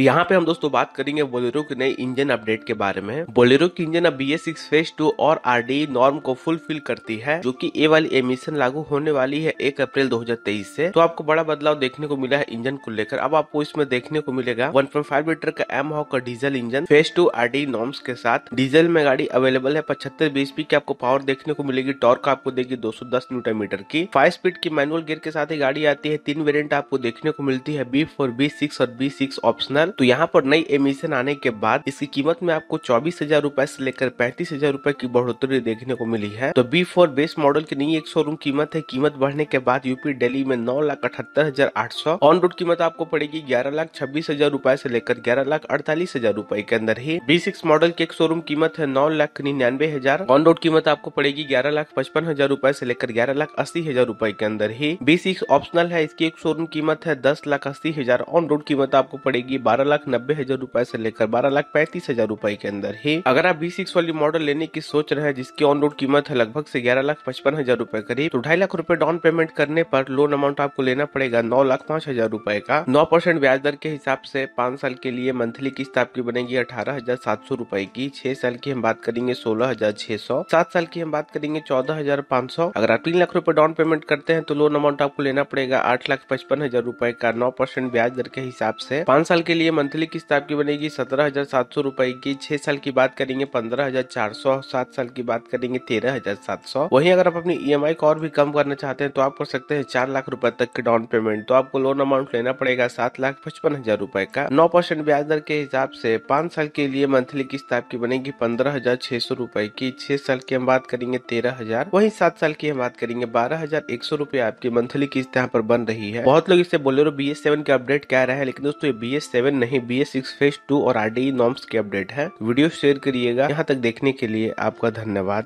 यहाँ पे हम दोस्तों बात करेंगे बोलेरो के नए इंजन अपडेट के बारे में बोलेरो की इंजन अब B S six phase two और डी नॉर्म e को फुलफिल करती है जो कि ए वाली एमिशन लागू होने वाली है एक अप्रैल 2023 से तो आपको बड़ा बदलाव देखने को मिला है इंजन को लेकर अब आपको इसमें देखने को मिलेगा वन लीटर का एम हॉक का diesel engine phase two R D norms के साथ डीजल में गाड़ी अवेलेबल है पचहत्तर बीएसपी की आपको पावर देखने को मिलेगी टॉर्क आपको देगी दो न्यूटन मीटर की फाइव स्पीड की मैनुअल गियर के साथ ही गाड़ी आती है तीन वेरियंट आपको देखने को मिलती है बी फोर बी सिक्स और बी सिक्स ऑप्शनल एमिशन तो यहाँ पर नई एमिशन आने के बाद इसकी कीमत में आपको चौबीस हजार रूपए से लेकर पैंतीस हजार रूपए की बढ़ोतरी देखने को मिली है तो बी फोर बेस मॉडल की नई एक शोरूम कीमत है कीमत बढ़ने के बाद यूपी दिल्ली में नौ लाख अठहत्तर हजार आठ सौ ऑन रोड कीमत आपको पड़ेगी ग्यारह लाख छब्बीस हजार रूपए ऐसी लेकर ग्यारह लाख अड़तालीस हजार रूपए के अंदर ही बी सिक्स मॉडल की एक शोरूम कीमत है नौ लाख निन्यानवे हजार ऑन रोड कीमत आपको पड़ेगी ग्यारह लाख पचपन हजार रूपए ऐसी लेकर ग्यारह लाख अस्सी हजार रूपए के अंदर ही बी सिक्स ऑप्शनल है इसकी एक शोरूम कीमत है दस लाख अस्सी हजार ऑन रोड कीमत आपको पड़ेगी बारह लाख नब्बे हजार रूपए से लेकर बारह लाख पैंतीस हजार रूपए के अंदर ही अगर आप बी सिक्स वाली मॉडल लेने की सोच रहे हैं जिसकी ऑन रोड कीमत है लगभग से ग्यारह लाख पचपन हजार रूपए करीब तो ढाई लाख रूपए डाउन पेमेंट करने पर लोन अमाउंट आपको लेना पड़ेगा नौ लाख पांच हजार रूपए का नौ परसेंट ब्याज दर के हिसाब से पांच साल के लिए मंथली किस्त आपकी बनेगी अठारह हजार सात सौ रूपए की छह साल की हम बात करेंगे सोलह हजार छह सौ सात साल की हम बात करेंगे चौदह हजार पाँच सौ अगर आप तीन लाख रूपए डाउन पेमेंट करते हैं तो लोन अमाउंट आपको लेना पड़ेगा आठ लाख पचपन हजार रूपए का नौ परसेंट ब्याज दर के हिसाब से पांच साल के लिए लिए मंथली किस्त आपकी बनेगी सत्रह हजार सात सौ रुपए की छह साल की बात करेंगे पंद्रह हजार चार सौ सात साल की बात करेंगे तेरह हजार सात सौ वही अगर आप अपनी ई e को और भी कम करना चाहते हैं तो आप कर सकते हैं चार लाख रूपए तक की डाउन पेमेंट तो आपको लोन अमाउंट लेना पड़ेगा सात लाख पचपन हजार रूपए का नौ परसेंट ब्याज दर के हिसाब से पांच साल के लिए मंथली किस्त आपकी बनेगी पंद्रह हजार छह सौ रूपए की छह साल की हम बात करेंगे तेरह हजार वही सात साल की हम बात करेंगे बारह हजार एक सौ रूपए आपकी मंथली किस्त यहाँ पर बन रही है बहुत लोग इसे रहे बी एस सेवन की अपडेट कह रहे हैं लेकिन दोस्तों बी एस सेवन नहीं B S six phase two और आर डी नॉर्म्स की अपडेट है वीडियो शेयर करिएगा यहाँ तक देखने के लिए आपका धन्यवाद